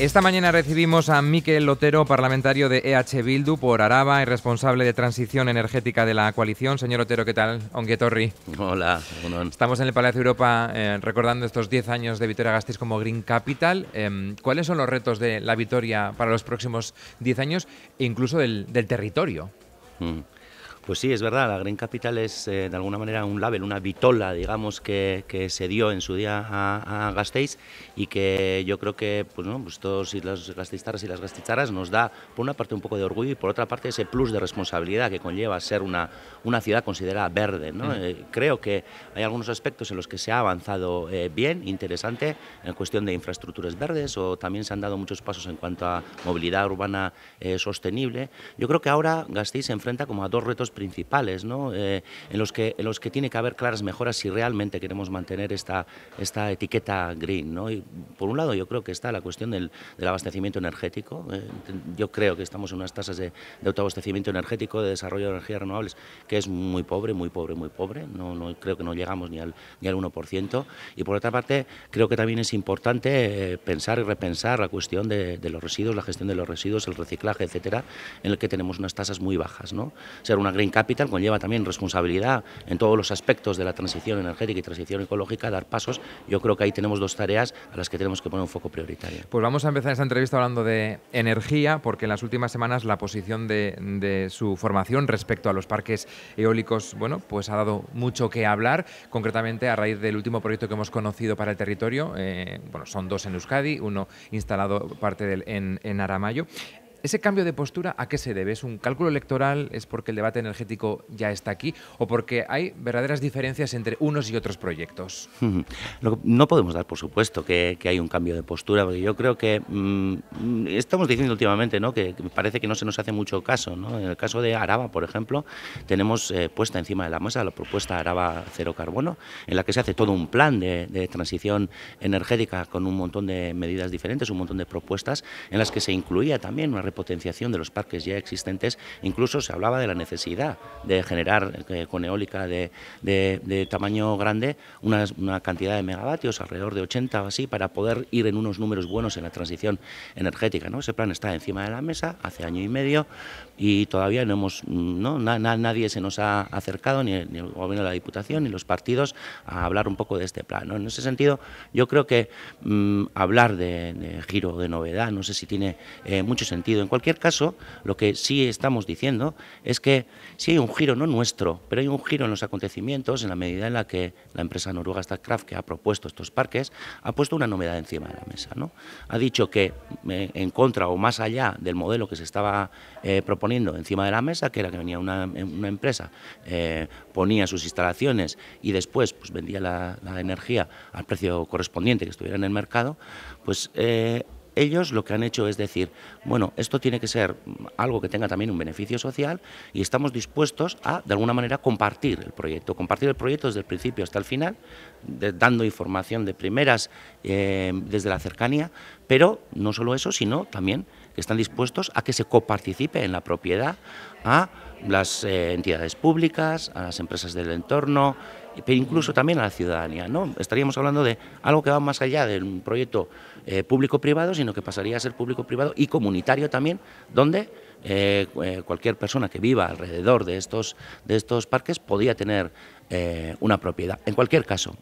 Esta mañana recibimos a Miquel Lotero, parlamentario de EH Bildu por Araba y responsable de transición energética de la coalición. Señor Otero, ¿qué tal? Onque Torri. Hola. Estamos en el Palacio Europa eh, recordando estos 10 años de vitoria gastis como Green Capital. Eh, ¿Cuáles son los retos de la Vitoria para los próximos 10 años e incluso del, territorio? Mm. Pues sí, es verdad, la Green Capital es eh, de alguna manera un label, una vitola, digamos, que, se dio en su día a, Gasteiz y que yo creo que pues, ¿no? Pues todos y los gasteiztarras y las gasteizaras nos da, por una parte, un poco de orgullo y por otra parte, ese plus de responsabilidad que conlleva ser una, una ciudad considerada verde. Mm. Eh, creo que hay algunos aspectos en los que se ha avanzado eh, bien, interesante, en cuestión de infraestructuras verdes o también se han dado muchos pasos en cuanto a movilidad urbana sostenible. Yo creo que ahora Gasteiz se enfrenta como a dos retos principales ¿no? Eh, en, los que, en los que tiene que haber claras mejoras si realmente queremos mantener esta, esta etiqueta green. ¿no? Y por un lado yo creo que está la cuestión del, abastecimiento energético. ¿eh? yo creo que estamos en unas tasas de, de, autoabastecimiento energético, de desarrollo de energías renovables, que es muy pobre, muy pobre, muy pobre. No, no, creo que no llegamos ni al, ni al 1%. Y por otra parte, creo que también es importante eh, pensar y repensar la cuestión de, de los residuos, la gestión de los residuos, el reciclaje, etcétera, en el que tenemos unas tasas muy bajas. ¿no? Ser una green Green Capital conlleva también responsabilidad en todos los aspectos de la transición energética y transición ecológica, dar pasos. Yo creo que ahí tenemos dos tareas a las que tenemos que poner un foco prioritario. Pues vamos a empezar esta entrevista hablando de energía, porque en las últimas semanas la posición de, su formación respecto a los parques eólicos, bueno, pues ha dado mucho que hablar, concretamente a raíz del último proyecto que hemos conocido para el territorio. Eh, bueno, son dos en Euskadi, uno instalado parte del, en, en Aramayo. ¿Ese cambio de postura a qué se debe? ¿Es un cálculo electoral? ¿Es porque el debate energético ya está aquí? ¿O porque hay verdaderas diferencias entre unos y otros proyectos? No podemos dar por supuesto que, hay un cambio de postura, porque yo creo que mm, estamos diciendo últimamente ¿no? que parece que no se nos hace mucho caso. ¿no? En el caso de Araba, por ejemplo, tenemos eh, puesta encima de la mesa la propuesta Araba Cero Carbono, en la que se hace todo un plan de, de transición energética con un montón de medidas diferentes, un montón de propuestas, en las que se incluía también una potenciación de los parques ya existentes, incluso se hablaba de la necesidad de generar eh, con eólica de, tamaño grande una, cantidad de megavatios, alrededor de 80 o así, para poder ir en unos números buenos en la transición energética. ¿no? Ese plan está encima de la mesa hace año y medio y todavía no hemos, mm, no, nadie se nos ha acercado, ni el, gobierno de la Diputación, ni los partidos, a hablar un poco de este plan. En ese sentido, yo creo que mm, hablar de, giro de novedad, no sé si tiene eh, mucho sentido en cualquier caso, lo que sí estamos diciendo es que sí hay un giro, no nuestro, pero hay un giro en los acontecimientos en la medida en la que la empresa noruega Starcraft, que ha propuesto estos parques, ha puesto una novedad encima de la mesa. ¿no? Ha dicho que eh, en contra o más allá del modelo que se estaba eh, proponiendo encima de la mesa, que era que venía una, empresa, eh, ponía sus instalaciones y después pues, vendía la, energía al precio correspondiente que estuviera en el mercado, pues ellos lo que han hecho es decir, bueno, esto tiene que ser algo que tenga también un beneficio social y estamos dispuestos a, de alguna manera, compartir el proyecto, compartir el proyecto desde el principio hasta el final, dando información de primeras eh, desde la cercanía, pero no solo eso, sino también que están dispuestos a que se coparticipe en la propiedad a las eh, entidades públicas, a las empresas del entorno, pero incluso también a la ciudadanía. Estaríamos hablando de algo que va más allá de un proyecto eh, público-privado, sino que pasaría a ser público-privado y comunitario también, donde eh, eh, cualquier persona que viva alrededor de estos, de estos parques podía tener una propiedad. En cualquier caso,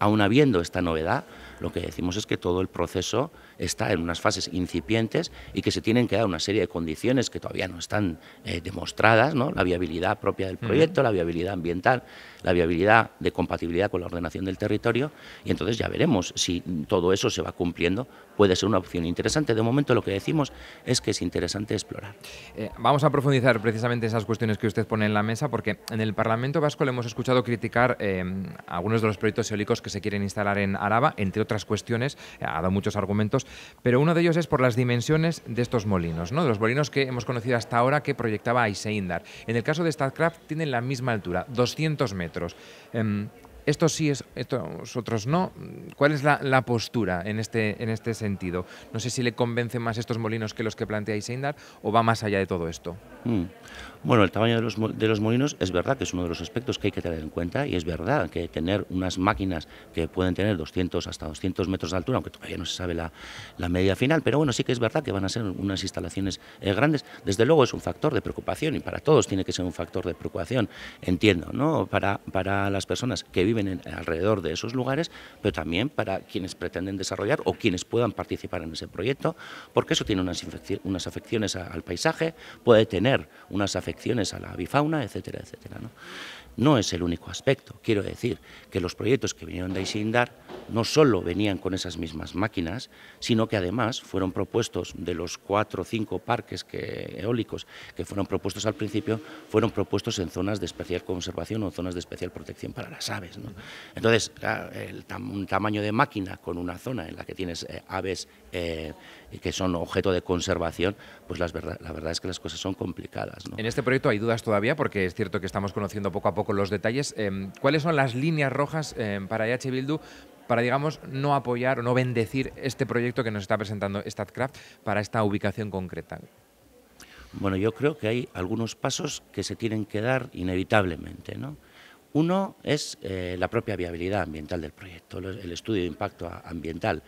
aún habiendo esta novedad, lo que decimos es que todo el proceso está en unas fases incipientes y que se tienen que dar una serie de condiciones que todavía no están eh, demostradas, ¿no? la viabilidad propia del proyecto, la viabilidad ambiental, la viabilidad de compatibilidad con la ordenación del territorio y entonces ya veremos si todo eso se va cumpliendo. Puede ser una opción interesante. De momento lo que decimos es que es interesante explorar. Eh, vamos a profundizar precisamente esas cuestiones que usted pone en la mesa porque en el Parlamento Vasco le hemos escuchado criticar eh, algunos de los proyectos eólicos que se quieren instalar en Araba, entre otras cuestiones, ha dado muchos argumentos, pero uno de ellos es por las dimensiones de estos molinos, ¿no? de los molinos que hemos conocido hasta ahora que proyectaba Iseindar. En el caso de StarCraft tienen la misma altura, 200 metros. Em, ¿Esto sí, es, estos otros no. ¿Cuál es la, postura en este, en este sentido? No sé si le convencen más estos molinos que los que plantea Iseindar o va más allá de todo esto. Mm. Bueno, el tamaño de los, molinos es verdad que es uno de los aspectos que hay que tener en cuenta y es verdad que tener unas máquinas que pueden tener 200 hasta 200 metros de altura, aunque todavía no se sabe la, media final, pero bueno, sí que es verdad que van a ser unas instalaciones eh, grandes. Desde luego es un factor de preocupación y para todos tiene que ser un factor de preocupación, entiendo, ¿no? Para, las personas que viven alrededor de esos lugares, pero también para quienes pretenden desarrollar o quienes puedan participar en ese proyecto, porque eso tiene unas, unas afecciones al paisaje, puede tener unas afecciones a la avifauna, etcétera, etcétera. ¿no? no es el único aspecto. Quiero decir que los proyectos que vinieron de Isindar no solo venían con esas mismas máquinas, sino que además fueron propuestos de los cuatro o cinco parques eólicos que fueron propuestos al principio, fueron propuestos en zonas de especial conservación o zonas de especial protección para las aves. Entonces, un tamaño de máquina con una zona en la que tienes eh, aves eh, que son objeto de conservación, pues la verdad es que las cosas son complicadas. En este proyecto hay dudas todavía porque es cierto que estamos conociendo poco a poco con los detalles, eh, ¿cuáles son las líneas rojas eh, para IH e Bildu para, digamos, no apoyar o no bendecir este proyecto que nos está presentando StatCraft para esta ubicación concreta? Bueno, yo creo que hay algunos pasos que se tienen que dar inevitablemente. ¿no? Uno es eh, la propia viabilidad ambiental del proyecto, el estudio de impacto ambiental.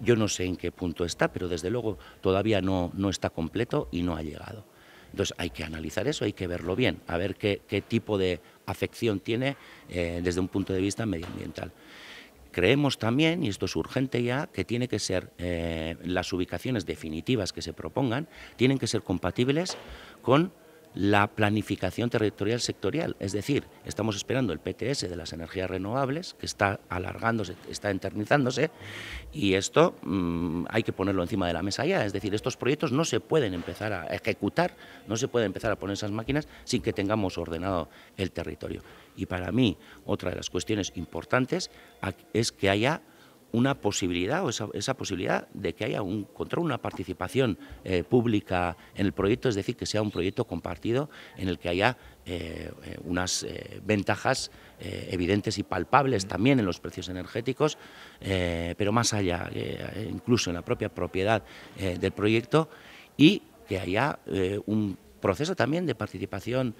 yo no sé en qué punto está, pero desde luego todavía no, no está completo y no ha llegado. Entonces hay que analizar eso, hay que verlo bien, a ver qué, tipo de afección tiene eh, desde un punto de vista medioambiental. Creemos también, y esto es urgente ya, que tiene que ser eh, las ubicaciones definitivas que se propongan, tienen que ser compatibles con la planificación territorial sectorial, es decir, estamos esperando el PTS de las energías renovables, que está alargándose, está internizándose y esto mm, hay que ponerlo encima de la mesa ya, es decir, estos proyectos no se pueden empezar a ejecutar, no se puede empezar a poner esas máquinas sin que tengamos ordenado el territorio. Y para mí, otra de las cuestiones importantes es que haya una posibilidad o esa, posibilidad de que haya un control, una participación eh, pública en el proyecto, es decir, que sea un proyecto compartido en el que haya eh, eh, unas ventajas evidentes y palpables también en los precios energéticos, pero más allá, incluso en la propia propiedad del proyecto, y que haya un proceso también de participación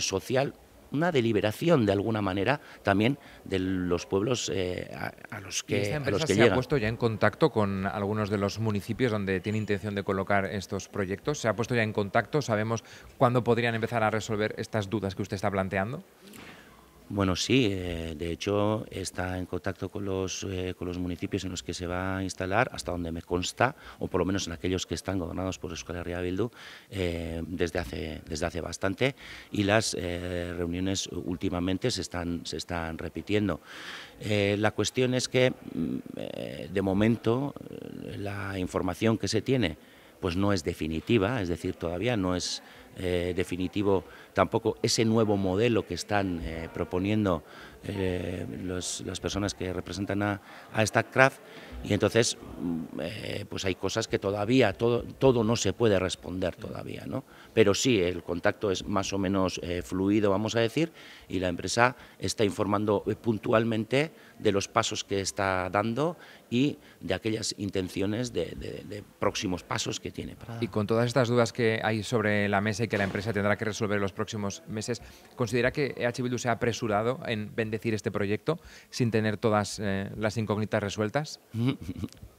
social una deliberación de alguna manera también de los pueblos eh, a, los que, se ha puesto ya en contacto con algunos de los municipios donde tiene intención de colocar estos proyectos? ¿Se ha puesto ya en contacto? ¿Sabemos cuándo podrían empezar a resolver estas dudas que usted está planteando? Bueno, sí, eh, de hecho está en contacto con los, eh, con los municipios en los que se va a instalar, hasta donde me consta, o por lo menos en aquellos que están gobernados por Euskal Herria Bildu, eh, desde, hace, desde hace bastante, y las reuniones últimamente se están, se están repitiendo. la cuestión es que, mm, de momento, la información que se tiene pues no es definitiva, es decir, todavía no es eh, definitivo tampoco ese nuevo modelo que están eh, proponiendo eh, las personas que representan a, a StackCraft y entonces mm, pues hay cosas que todavía todo, no se puede responder todavía ¿no? pero sí el contacto es más o menos fluido vamos a decir y la empresa está informando puntualmente de los pasos que está dando y de aquellas intenciones de, de próximos pasos que tiene. Para... Y con todas estas dudas que hay sobre la mesa que la empresa tendrá que resolver en los próximos meses. ¿Considera que EH se ha apresurado en bendecir este proyecto sin tener todas eh, las incógnitas resueltas?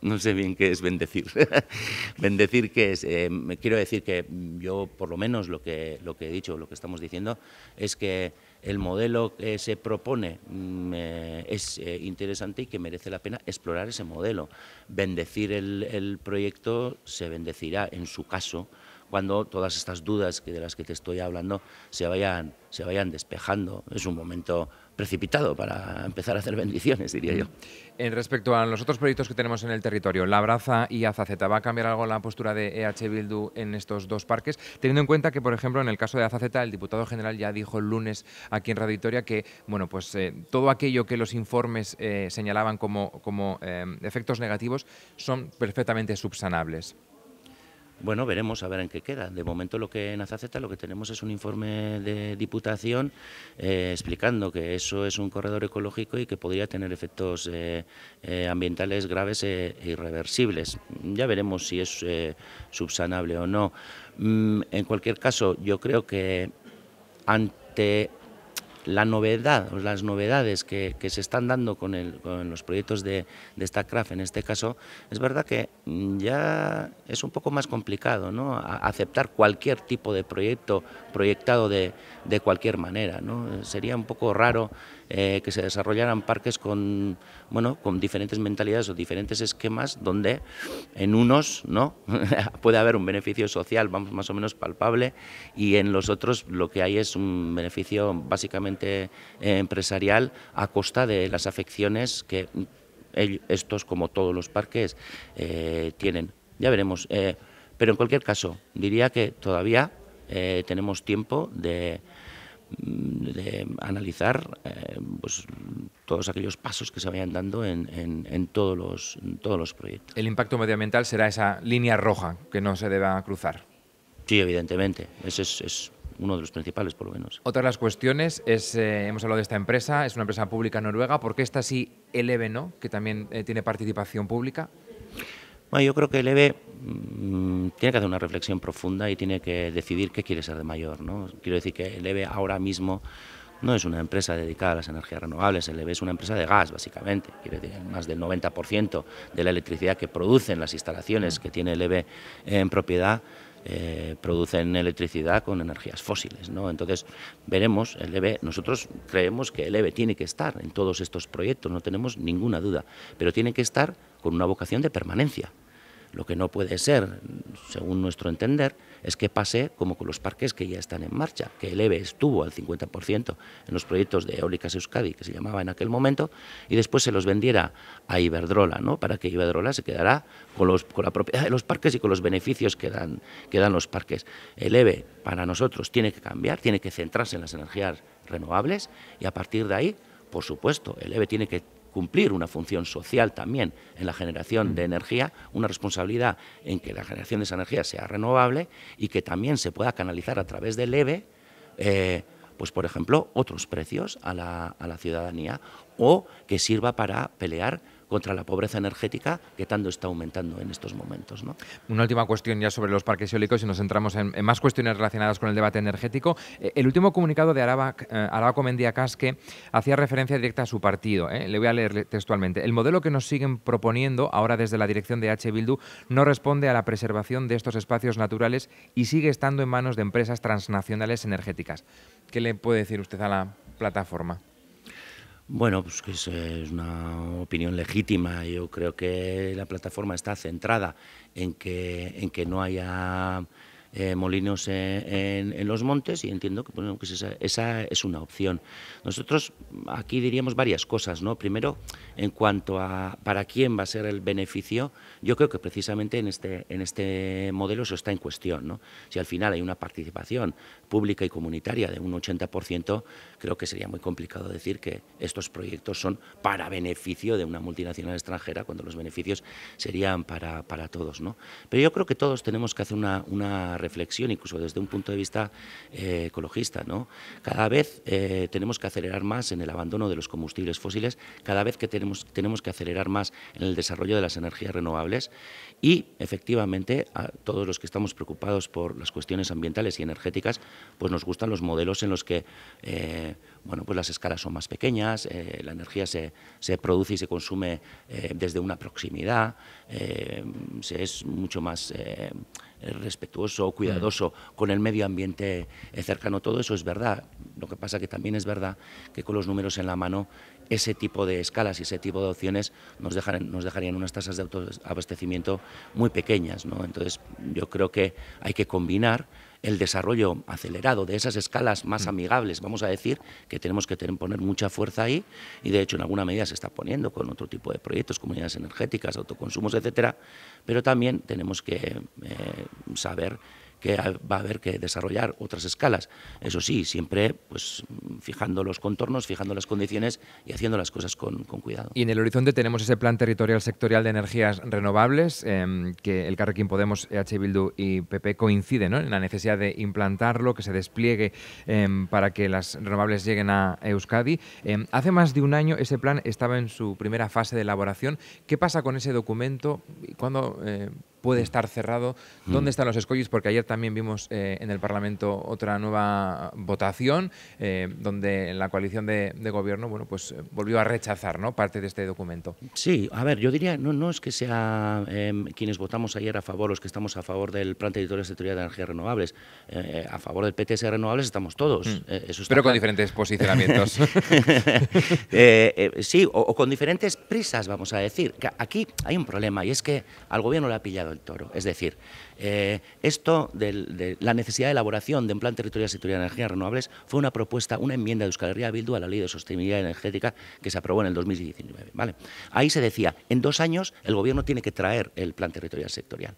No sé bien qué es bendecir. bendecir qué es. Eh, quiero decir que yo, por lo menos, lo que, lo que he dicho, lo que estamos diciendo, es que el modelo que se propone mm, eh, es interesante y que merece la pena explorar ese modelo. Bendecir el, el proyecto se bendecirá en su caso cuando todas estas dudas de las que te estoy hablando se vayan, se vayan despejando. Es un momento precipitado para empezar a hacer bendiciones, diría yo. En respecto a los otros proyectos que tenemos en el territorio, La Braza y Azaceta, ¿va a cambiar algo la postura de EH Bildu en estos dos parques? Teniendo en cuenta que, por ejemplo, en el caso de Azaceta, el diputado general ya dijo el lunes aquí en Radio que bueno, pues, eh, todo aquello que los informes eh, señalaban como, como eh, efectos negativos son perfectamente subsanables. Bueno, veremos a ver en qué queda. De momento lo que en Azaceta lo que tenemos es un informe de Diputación eh, explicando que eso es un corredor ecológico y que podría tener efectos eh, eh, ambientales graves e irreversibles. Ya veremos si es subsanable o no. Mm, en cualquier caso, yo creo que ante la novedad, o las novedades que, se están dando con, los proyectos de, de StackCraft en este caso, es verdad que mm, ya es un poco más complicado ¿no? aceptar cualquier tipo de proyecto proyectado de, cualquier manera. ¿no? Sería un poco raro eh, que se desarrollaran parques con, bueno, con diferentes mentalidades o diferentes esquemas donde en unos ¿no? puede haber un beneficio social más o menos palpable y en los otros lo que hay es un beneficio básicamente eh, empresarial a costa de las afecciones que estos, como todos los parques, eh, tienen. Ya veremos. Eh, pero en cualquier caso, diría que todavía tenemos tiempo de, mm, de analizar pues, todos aquellos pasos que se vayan dando en, todos los, todos los proyectos. El impacto medioambiental será esa línea roja que no se deba cruzar. Sí, evidentemente. es, es uno de los principales por lo menos. Otra de las cuestiones es, eh, hemos hablado de esta empresa, es una empresa pública noruega, ¿por qué esta así Eleve no, que también eh, tiene participación pública? Bueno, yo creo que el e mm, tiene que hacer una reflexión profunda y tiene que decidir qué quiere ser de mayor. ¿no? Quiero decir que el e ahora mismo no es una empresa dedicada a las energías renovables, el EVE es una empresa de gas, básicamente. decir, más del 90% de la electricidad que producen las instalaciones que tiene el e en propiedad eh, producen electricidad con energías fósiles. Entonces, veremos, el EVE, nosotros creemos que el EVE tiene que estar en todos estos proyectos, no tenemos ninguna duda, pero tiene que estar con una vocación de permanencia. Lo que no puede ser, según nuestro entender, es que pase como con los parques que ya están en marcha, que el EVE e estuvo al 50% en los proyectos de Eólicas Euskadi, que se llamaba en aquel momento, y después se los vendiera a Iberdrola, ¿no? para que Iberdrola se quedara con, los, la propiedad de los parques y con los beneficios que dan, que dan los parques. El EVE e para nosotros tiene que cambiar, tiene que centrarse en las energías renovables y a partir de ahí, por supuesto, el EVE e tiene que cumplir una función social también en la generación de mm. energía, una responsabilidad en que la generación de esa energía sea renovable y que también se pueda canalizar a través del leve e, eh, pues por ejemplo, otros precios a la, a la ciudadanía o que sirva para pelear contra la pobreza energética que tanto está aumentando en estos momentos. Una última cuestión ya sobre los parques eólicos y nos centramos en, más cuestiones relacionadas con el debate energético. Eh, el último comunicado de Araba, eh, Casque hacía referencia directa a su partido. ¿eh? Le voy a leer textualmente. El modelo que nos siguen proponiendo ahora desde la dirección de H. Bildu no responde a la preservación de estos espacios naturales y sigue estando en manos de empresas transnacionales energéticas. ¿Qué le puede decir usted a la plataforma? Bueno, pues que es una opinión legítima. Yo creo que la plataforma está centrada en que, en que no haya eh, molinos en, los montes y entiendo que, esa, es una opción. Nosotros aquí diríamos varias cosas, ¿no? Primero, en cuanto a para quién va a ser el beneficio, yo creo que precisamente en este, en este modelo eso está en cuestión, ¿no? Si al final hay una participación pública y comunitaria de un 80%, creo que sería muy complicado decir que estos proyectos son para beneficio de una multinacional extranjera cuando los beneficios serían para, todos, ¿no? Pero yo creo que todos tenemos que hacer una reflexión, incluso desde un punto de vista eh, ecologista. ¿no? Cada vez eh, tenemos que acelerar más en el abandono de los combustibles fósiles, cada vez que tenemos, tenemos que acelerar más en el desarrollo de las energías renovables y, efectivamente, a todos los que estamos preocupados por las cuestiones ambientales y energéticas, pues nos gustan los modelos en los que eh, bueno, pues las escalas son más pequeñas, la energía se, produce y se consume desde una proximidad, se es mucho más respetuoso, cuidadoso mm. con el medio ambiente cercano. Todo eso es verdad. Lo que pasa que también es verdad que con los números en la mano ese tipo de escalas y ese tipo de opciones nos, nos dejarían unas tasas de autoabastecimiento muy pequeñas. Entonces yo creo que hay que combinar el desarrollo acelerado de esas escalas más amigables, vamos a decir, que tenemos que poner mucha fuerza ahí y de hecho en alguna medida se está poniendo con otro tipo de proyectos, comunidades energéticas, autoconsumos, etcétera, pero también tenemos que eh, saber que va a haber que desarrollar otras escalas. Eso sí, siempre pues, fijando los contornos, fijando las condiciones y haciendo las cosas con, cuidado. Y en el horizonte tenemos ese plan territorial sectorial de energías renovables eh, que el Carrequín Podemos, EH Bildu y PP coinciden ¿no? en la necesidad de implantarlo, que se despliegue eh, para que las renovables lleguen a Euskadi. Eh, hace más de un año ese plan estaba en su primera fase de elaboración. ¿Qué pasa con ese documento? ¿Cuándo puede estar cerrado. Mm. ¿Dónde están los escollos? Porque ayer también vimos eh, en el Parlamento otra nueva votación eh, donde la coalición de, gobierno bueno, pues, eh, volvió a rechazar ¿no? parte de este documento. Sí, a ver, yo diría, no, no es que sea em, quienes votamos ayer a favor, los que estamos a favor del plan de sectorial de energías renovables, a favor del PTS renovables estamos todos. Mm. Pero con diferentes posicionamientos. sí, o, o con diferentes prisas, vamos a decir. Aquí hay un problema y es que al gobierno le ha pillado Toro. Es decir, eh, esto de, la necesidad de elaboración de un plan territorial sectorial de energías renovables fue una propuesta, una enmienda de Euskal Herria Bildu a la Ley de Sostenibilidad Energética que se aprobó en el 2019. ¿vale? Ahí se decía, en dos años el Gobierno tiene que traer el plan territorial sectorial.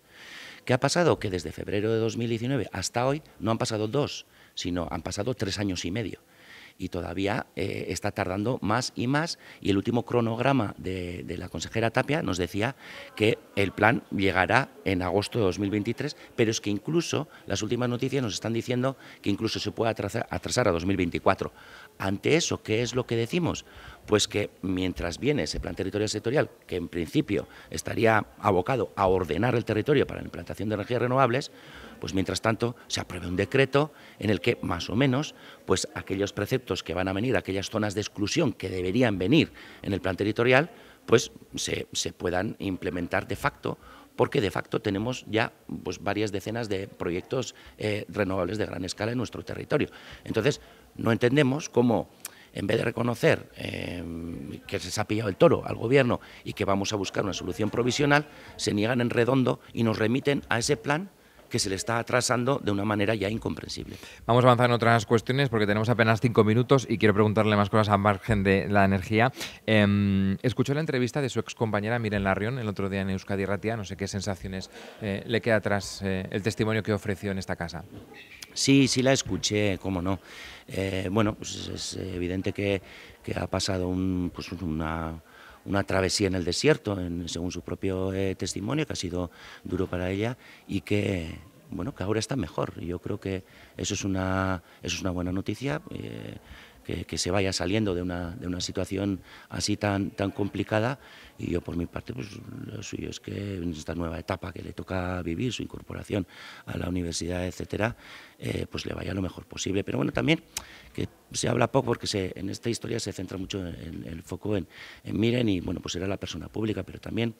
¿Qué ha pasado? Que desde febrero de 2019 hasta hoy no han pasado dos, sino han pasado tres años y medio y todavía eh, está tardando más y más. Y el último cronograma de, la consejera Tapia nos decía que el plan llegará en agosto de 2023, pero es que incluso las últimas noticias nos están diciendo que incluso se puede atrasar a 2024. Ante eso, ¿qué es lo que decimos? Pues que mientras viene ese plan territorial sectorial, que en principio estaría abocado a ordenar el territorio para la implantación de energías renovables, pues mientras tanto se apruebe un decreto en el que más o menos pues aquellos preceptos que van a venir, aquellas zonas de exclusión que deberían venir en el plan territorial, pues se, puedan implementar de facto porque de facto tenemos ya pues, varias decenas de proyectos eh, renovables de gran escala en nuestro territorio. Entonces, no entendemos cómo en vez de reconocer eh, que se ha pillado el toro al gobierno y que vamos a buscar una solución provisional, se niegan en redondo y nos remiten a ese plan que se le está atrasando de una manera ya incomprensible. Vamos a avanzar en otras cuestiones porque tenemos apenas cinco minutos y quiero preguntarle más cosas a margen de la energía. Em, escuchó la entrevista de su ex compañera Miren Larrión el otro día en Euskadi Ratia. No sé qué sensaciones eh, le queda atrás eh, el testimonio que ofreció en esta casa. Sí, sí la escuché, cómo no. Eh, bueno, pues es evidente que, ha pasado pues, una una travesía en el desierto, según su propio eh, testimonio, que ha sido duro para ella y que, bueno, que ahora está mejor. Yo creo que eso es una, eso es una buena noticia. Eh, que, se vaya saliendo de una, de una situación así tan, tan complicada y yo por mi parte pues lo suyo es que en esta nueva etapa que le toca vivir, su incorporación a la universidad, etcétera, eh, pues le vaya lo mejor posible. Pero bueno, también que se habla poco porque en esta historia se centra mucho el foco en, Miren y bueno, pues era la persona pública, pero también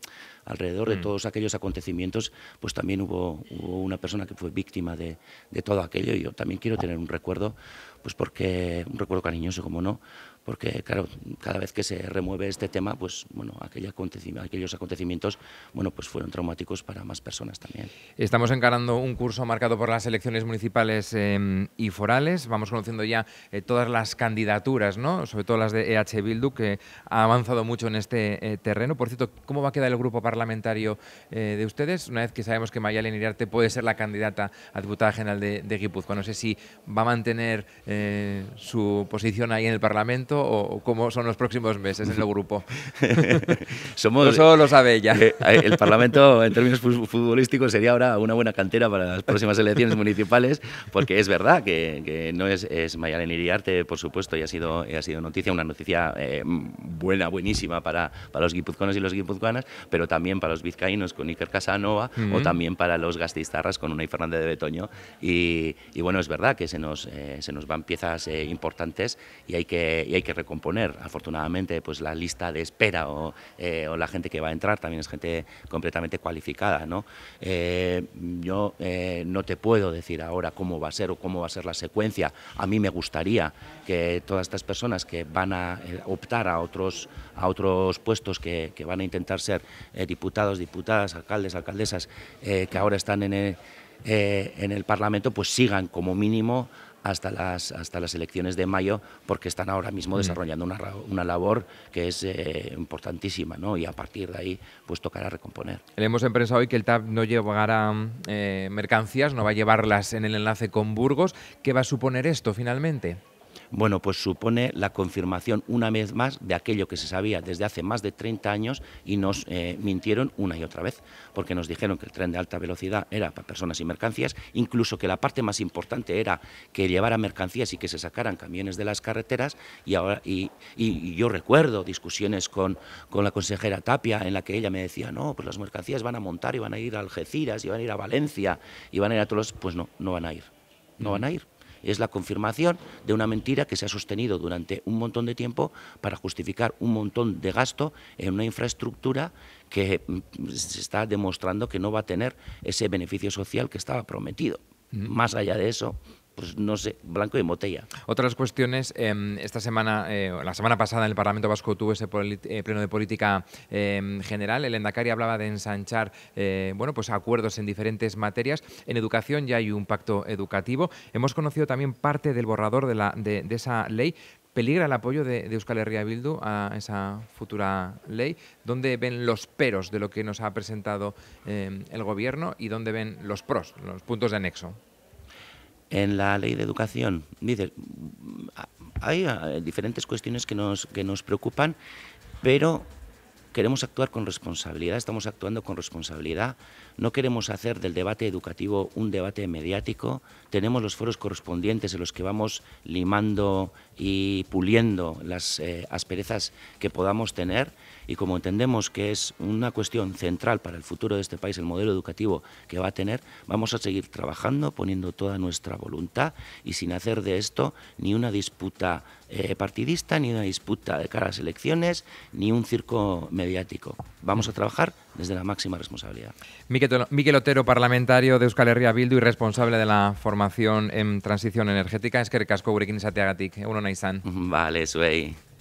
alrededor de mm. todos aquellos acontecimientos, pues también hubo, una persona que fue víctima de, de, todo aquello y yo también quiero ah. tener un recuerdo, pues porque un recuerdo cariñoso, como no, porque claro, cada vez que se remueve este tema, pues bueno, aquellos acontecimientos, bueno, pues fueron traumáticos para más personas también. Estamos encarando un curso marcado por las elecciones municipales em, y forales. Vamos conociendo ya eh, todas las candidaturas, ¿no? Sobre todo las de EH Bildu, que ha avanzado mucho en este eh, terreno. Por cierto, ¿cómo va a quedar el grupo parlamentario eh, de ustedes? Una vez que sabemos que Mayalen Iriarte puede ser la candidata a diputada general de, de No sé si va a mantener su posición ahí en el Parlamento o cómo son los próximos meses en el grupo? Somos, solo lo sabe ya eh, eh, el Parlamento, en términos futbolísticos, sería ahora una buena cantera para las próximas elecciones municipales, porque es verdad que, no es, es Mayalen Iriarte, por supuesto, y ha sido, ha sido noticia, una noticia eh, buena, buenísima para, para los guipuzcoanos y los guipuzcoanas, pero también para los vizcaínos con Iker Casanova o también para los gastizarras con Unai Fernández de Betoño. Y, bueno, es verdad que se nos, se nos van piezas importantes y hay que, que recomponer. Afortunadamente, pues la lista de espera eh, o, la gente que va a entrar también es gente completamente cualificada. ¿no? Eh, yo eh, no te puedo decir ahora cómo va a ser o cómo va a ser la secuencia. A mí me gustaría que todas estas personas que van a optar a otros, a otros puestos que, van a intentar ser diputados, diputadas, alcaldes, alcaldesas, que ahora están en el Parlamento, pues sigan como mínimo hasta las, hasta las elecciones de mayo, porque están ahora mismo mm. desarrollando una, una labor que es eh, importantísima, ¿no? Y a partir de ahí, pues tocará recomponer. hemos empezado hoy que el TAP no llevará eh, mercancías, no va a llevarlas en el enlace con Burgos. ¿Qué va a suponer esto finalmente? Bueno, pues supone la confirmación una vez más de aquello que se sabía desde hace más de 30 años y nos eh, mintieron una y otra vez, porque nos dijeron que el tren de alta velocidad era para personas y mercancías, incluso que la parte más importante era que llevara mercancías y que se sacaran camiones de las carreteras y ahora y, yo recuerdo discusiones con, con la consejera Tapia en la que ella me decía, no, pues las mercancías van a montar y van a ir a Algeciras y van a ir a Valencia y van a ir a todos los... Pues no, no van a ir, no mm. van a ir es la confirmación de una mentira que se ha sostenido durante un montón de tiempo para justificar un montón de gasto en una infraestructura que mm, se está demostrando que no va a tener ese beneficio social que estaba prometido. Mm. Más allá de eso, pues no sé, blanco de botella. Otras cuestiones, em, esta semana, eh, la semana pasada en el Parlamento Vasco tuvo ese eh, pleno de política em, general, el Endacari hablaba de ensanchar eh, bueno, pues acuerdos en diferentes materias, en educación ya hay un pacto educativo, hemos conocido también parte del borrador de, la, de, esa ley, ¿Peligra el apoyo de, de, Euskal Herria Bildu a esa futura ley? ¿Dónde ven los peros de lo que nos ha presentado em, el Gobierno y dónde ven los pros, los puntos de anexo? en la ley de educación. Dice, mm, hay ah, diferentes cuestiones que nos, que nos preocupan, pero queremos actuar con responsabilidad, estamos actuando con responsabilidad, no queremos hacer del debate educativo un debate mediático, tenemos los foros correspondientes en los que vamos limando y puliendo las eh, asperezas que podamos tener y como entendemos que es una cuestión central para el futuro de este país, el modelo educativo que va a tener, vamos a seguir trabajando, poniendo toda nuestra voluntad y sin hacer de esto ni una disputa eh, partidista, ni una disputa de cara a las elecciones, ni un circo mediático. Vamos a trabajar desde la máxima responsabilidad. Miquel Otero, parlamentario de Euskal Herria Bildu y responsable de la formación en transición energética, es que casco recasco satiagatik uno Naizan. Vale, suey.